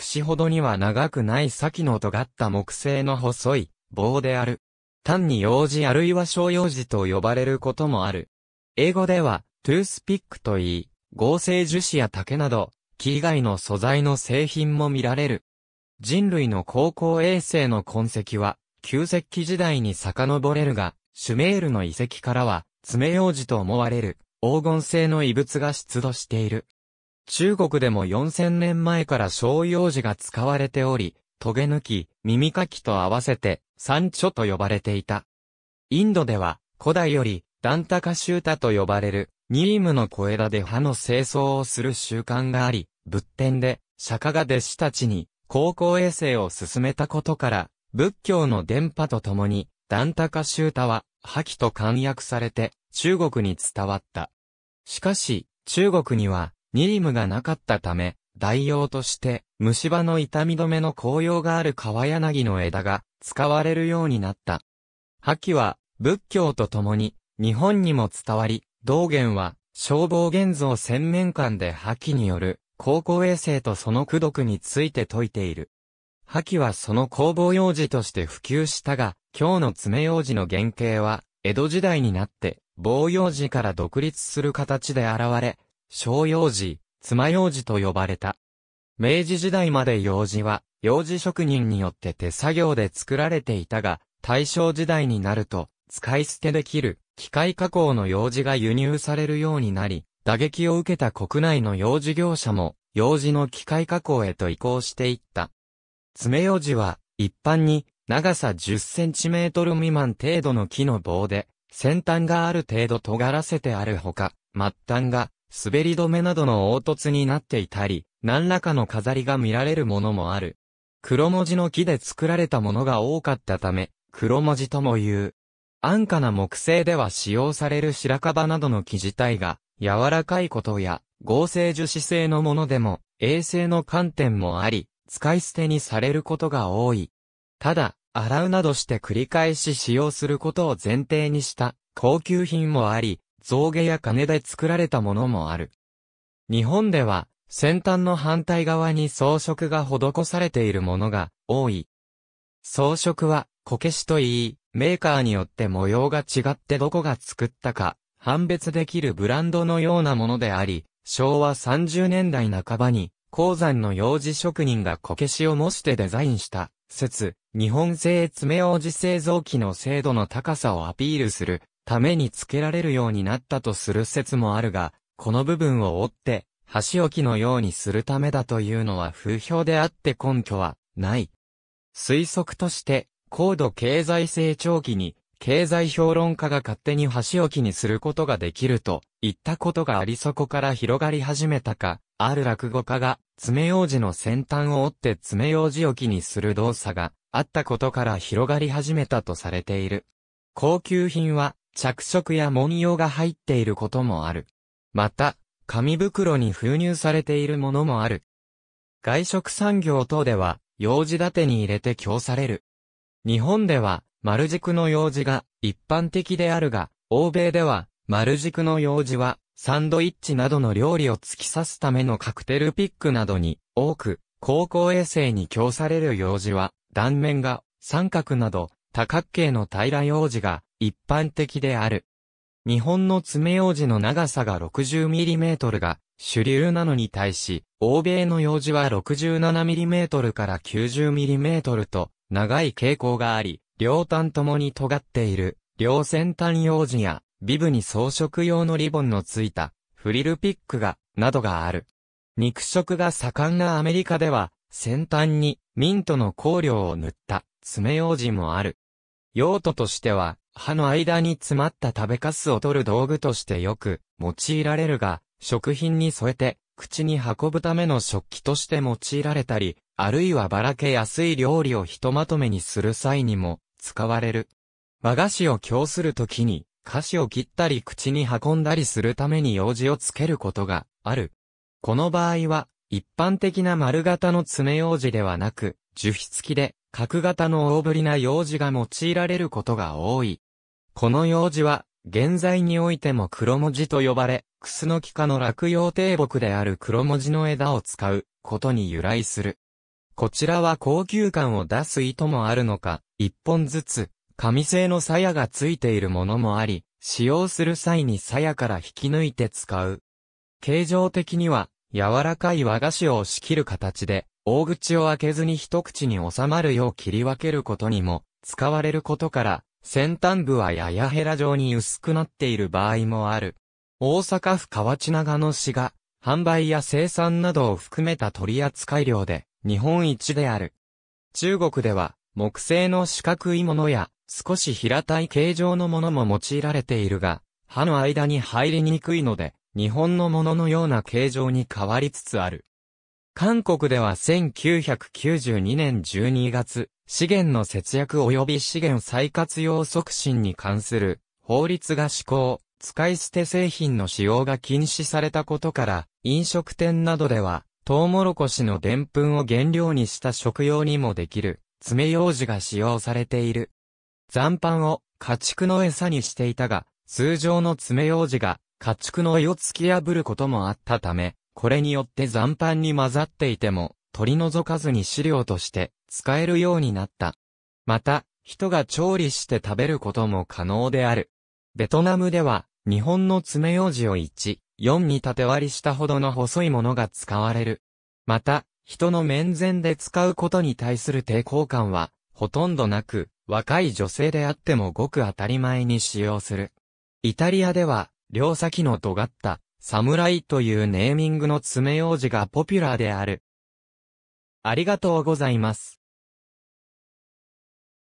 節ほどには長くない先の尖った木製の細い棒である。単に用児あるいは小用事と呼ばれることもある。英語では、トゥースピックといい、合成樹脂や竹など、木以外の素材の製品も見られる。人類の高校衛星の痕跡は、旧石器時代に遡れるが、シュメールの遺跡からは、爪楊枝と思われる、黄金製の遺物が出土している。中国でも4000年前から商用字が使われており、トゲ抜き、耳かきと合わせて、山頂と呼ばれていた。インドでは、古代より、ダンタカシュータと呼ばれる、ニームの小枝で歯の清掃をする習慣があり、仏典で、釈迦が弟子たちに、高校衛生を進めたことから、仏教の伝播とともに、ダンタカシュータは、破棄と簡約されて、中国に伝わった。しかし、中国には、ニリムがなかったため、代用として、虫歯の痛み止めの紅葉がある川柳の枝が使われるようになった。破棄は仏教とともに日本にも伝わり、道元は消防現像洗面館で破棄による高校衛生とその苦毒について説いている。破棄はその工房用事として普及したが、今日の爪用事の原型は江戸時代になって、防用事から独立する形で現れ、小楊児、爪用児と呼ばれた。明治時代まで用児は、用児職人によって手作業で作られていたが、大正時代になると、使い捨てできる、機械加工の用児が輸入されるようになり、打撃を受けた国内の用児業者も、用児の機械加工へと移行していった。爪用児は、一般に、長さ10センチメートル未満程度の木の棒で、先端がある程度尖らせてあるほか、末端が滑り止めなどの凹凸になっていたり、何らかの飾りが見られるものもある。黒文字の木で作られたものが多かったため、黒文字とも言う。安価な木製では使用される白樺などの木自体が、柔らかいことや、合成樹脂製のものでも、衛生の観点もあり、使い捨てにされることが多い。ただ、洗うなどして繰り返し使用することを前提にした、高級品もあり、象牙や金で作られたものもある。日本では、先端の反対側に装飾が施されているものが多い。装飾は、こけしといい、メーカーによって模様が違ってどこが作ったか、判別できるブランドのようなものであり、昭和30年代半ばに、鉱山の幼児職人がこけしを模してデザインした、説、日本製爪王子製造機の精度の高さをアピールするためにつけられるようになったとする説もあるが、この部分を折って、箸置きのようにするためだというのは風評であって根拠はない。推測として、高度経済成長期に、経済評論家が勝手に箸置きにすることができると、言ったことがありそこから広がり始めたか、ある落語家が、爪楊枝の先端を折って爪楊枝置きにする動作があったことから広がり始めたとされている。高級品は、着色や文様が入っていることもある。また、紙袋に封入されているものもある。外食産業等では、用事立てに入れて供される。日本では、丸軸の用事が一般的であるが、欧米では、丸軸の用事は、サンドイッチなどの料理を突き刺すためのカクテルピックなどに、多く、高校衛生に供される用事は、断面が、三角など、多角形の平ら用事が、一般的である。日本の爪楊枝の長さが 60mm が主流なのに対し、欧米の楊枝は 67mm から 90mm と長い傾向があり、両端ともに尖っている、両先端楊枝や、ビブに装飾用のリボンのついた、フリルピックが、などがある。肉食が盛んなアメリカでは、先端にミントの香料を塗った爪楊枝もある。用途としては、歯の間に詰まった食べかすを取る道具としてよく用いられるが、食品に添えて口に運ぶための食器として用いられたり、あるいはばらけやすい料理をひとまとめにする際にも使われる。和菓子を供するときに、菓子を切ったり口に運んだりするために用事をつけることがある。この場合は、一般的な丸型の爪用事ではなく、樹皮付きで、角型の大ぶりな用紙が用いられることが多い。この用紙は、現在においても黒文字と呼ばれ、クスノキ科の落葉低木である黒文字の枝を使うことに由来する。こちらは高級感を出す糸もあるのか、一本ずつ、紙製の鞘がついているものもあり、使用する際に鞘から引き抜いて使う。形状的には、柔らかい和菓子を仕切る形で、大口を開けずに一口に収まるよう切り分けることにも使われることから、先端部はややヘラ状に薄くなっている場合もある。大阪府河内長野市が、販売や生産などを含めた取扱量で、日本一である。中国では、木製の四角いものや、少し平たい形状のものも用いられているが、歯の間に入りにくいので、日本のもののような形状に変わりつつある。韓国では1992年12月、資源の節約及び資源再活用促進に関する法律が施行、使い捨て製品の使用が禁止されたことから、飲食店などでは、トウモロコシのプンを原料にした食用にもできる、爪楊枝が使用されている。残飯を家畜の餌にしていたが、通常の爪楊枝が家畜の胃を突き破ることもあったため、これによって残飯に混ざっていても、取り除かずに飼料として使えるようになった。また、人が調理して食べることも可能である。ベトナムでは、日本の爪楊枝を1、4に縦割りしたほどの細いものが使われる。また、人の面前で使うことに対する抵抗感は、ほとんどなく、若い女性であってもごく当たり前に使用する。イタリアでは、両先の尖った、侍というネーミングの爪楊枝がポピュラーである。ありがとうございます。